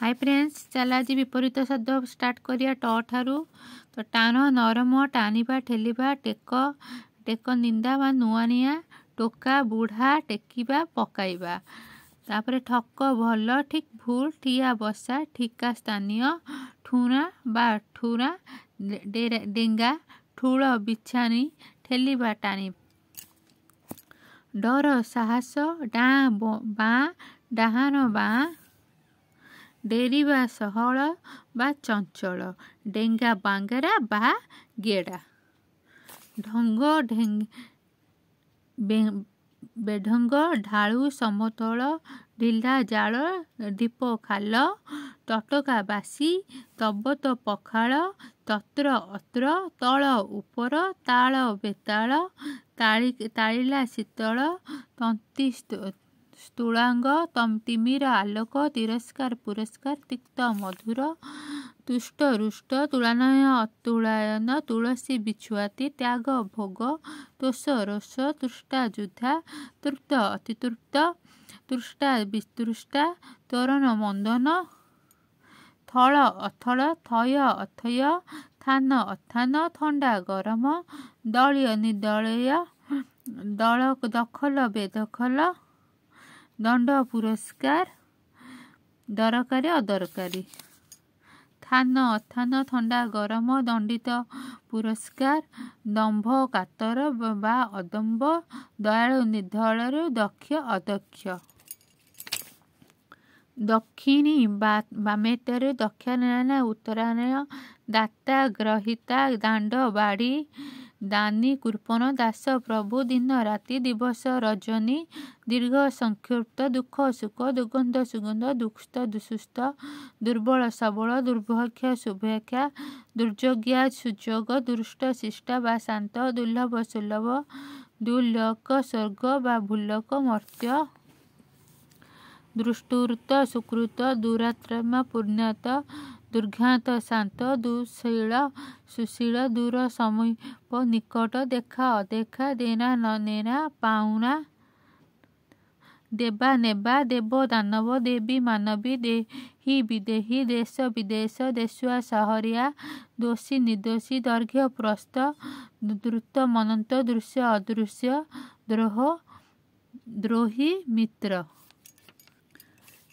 high friends ଚାଲ ଆଜି ବିପରୀତ ଶବ୍ଦ ଷ୍ଟାର୍ଟ କରିବା ଟ ଠାରୁ ତ ଟାଣ ନରମ ଟାଣିବା ଠେଲିବା ଟେକ ଟେକ ନିନ୍ଦା ବା ନୂଆଣିଆ ଟୋକା ବୁଢ଼ା ଟେକିବା ପକାଇବା ତାପରେ ଠକ ଭଲ ଠିକ୍ ଭୁଲ୍ ଠିଆ ବସା ଠିକା ସ୍ଥାନୀୟ ଠୁଣା ବା ଠୁରା ଡେଙ୍ଗା ଠୁଳ ବିଛାନି ଠେଲିବା ଟାଣି ଡର ସାହସ ଡାଁ ବାଁ ଡାହାଣ ବାଁ ଡେରିବା ସହଳ ବା ଚଞ୍ଚଳ ଡେଙ୍ଗା ବାଙ୍ଗରା ବା ଗେଡ଼ା ଢଙ୍ଗ ବେଢଙ୍ଗ ଢାଳୁ ସମତଳ ଢିଲା ଜାଳ ଦୀପ ଖାଲ ତଟକା ବାସି ତବତ ପଖାଳ ତତ୍ର ଅତ୍ର ତଳ ଉପର ତାଳ ବେତାଳ ତାଳିଲା ଶୀତଳ ତନ୍ତୀ ସ୍ଥୂଳାଙ୍ଗ ତମ୍ତିମିର ଆଲୋକ ତିରସ୍କାର ପୁରସ୍କାର ତିକ୍ତ ମଧୁର ତୁଷ୍ଟ ରୁଷ୍ଟ ତୁଳାନୟ ଅତୁଳାୟନ ତୁଳସୀ ବିଛୁଆତି ତ୍ୟାଗ ଭୋଗ ତୋଷ ରୋଷ ତୃଷ୍ଟା ଯୁଦ୍ଧା ତୃପ୍ତ ଅତିତୃପ୍ତ ତୃଷ୍ଟା ବିତୃଷ୍ଟା ତୋରଣ ମନ୍ଦନ ଥଳ ଅଥଳ ଥୟ ଅଥୟ ଥାନ ଅଥାନ ଥଣ୍ଡା ଗରମ ଦଳୀୟ ନିଦଳୀୟ ଦଳ ଦଖଲ ବେଦଖଲ ଦଣ୍ଡ ପୁରସ୍କାର ଦରକାରୀ ଅଦରକାରୀ ଥାନ ଅଥାନ ଥଣ୍ଡା ଗରମ ଦଣ୍ଡିତ ପୁରସ୍କାର ଦମ୍ଭ କାତର ବା ଅଦମ୍ବ ଦୟାଳୁ ନିର୍ଦ୍ଧଳରୁ ଦକ୍ଷ ଅଦକ୍ଷ ଦକ୍ଷିଣୀ ବାମେଟରେ ଦକ୍ଷିଣାୟଣ ଉତ୍ତରାୟଣ ଦାତା ଗ୍ରହିତା ଦାଣ୍ଡ ବାଡ଼ି ଦାନୀ କୃପଣ ଦାସ ପ୍ରଭୁ ଦିନ ରାତି ଦିବସ ରଜନୀ ଦୀର୍ଘ ସଂକ୍ଷିପ୍ତ ଦୁଃଖ ସୁଖ ଦୁର୍ଗନ୍ଧ ସୁଗନ୍ଧ ଦୁଃସ୍ଥ ଦୁଃସୁସ୍ଥ ଦୁର୍ବଳ ସବଳ ଦୁର୍ଭକ୍ଷ ଶୁଭେକ୍ଷା ଦୁର୍ଯୋଗ୍ୟା ସୁଯୋଗ ଦୁଷ୍ଟ ଶିଷ୍ଟା ବା ଶାନ୍ତ ଦୁର୍ଲଭ ସୁଲଭ ଦୁର୍ଲକ ସ୍ୱର୍ଗ ବା ଭୁଲକ ମର୍ତ୍ତ୍ୟ ଦୃଷ୍ଟୁର୍ତ ସୁକୃତ ଦୁରାତ୍ମା ପୂର୍ଣ୍ଣତ ଦୁର୍ଘାନ୍ତ ଶାନ୍ତ ଦୁଶୀଳ ସୁଶୀଳ ଦୂର ସମୀପ ନିକଟ ଦେଖା ଅଦେଖା ଦେନା ନେନା ପାଉଣା ଦେବା ନେବା ଦେବ ଦାନବ ଦେବୀ ମାନବୀ ଦେହି ବିଦେହି ଦେଶ ବିଦେଶ ଦେଶୁଆ ସହରିଆ ଦୋଷୀ ନିର୍ଦ୍ଦୋଷୀ ଦୈର୍ଘ୍ୟ ପ୍ରସ୍ତ ଦ୍ରୁତ ମନନ୍ତ ଦୃଶ୍ୟ ଅଦୃଶ୍ୟ ଦ୍ରୋହ ଦ୍ରୋହୀ ମିତ୍ର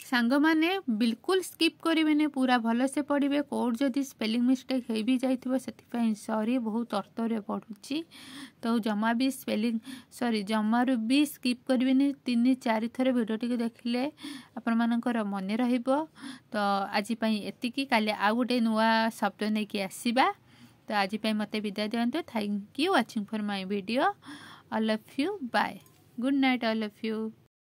सांग बिल्कुल स्किप करेंगे पूरा भल से पढ़े कौट जदि स्पेलींग मिस्टेक हो भी जाए सरी बहुत अर्तरे पढ़ुची तो जमा भी स्पेली सरी जमार भी स्कीप करें तीन चार थर भिडटे देखने आपण मान मन रो आजपाई ये आउ गोटे नुआ शब्द नहीं कि आसवा तो आजपाई मत विदाय दिंतु thank you watching for my video all of you bye good night all of you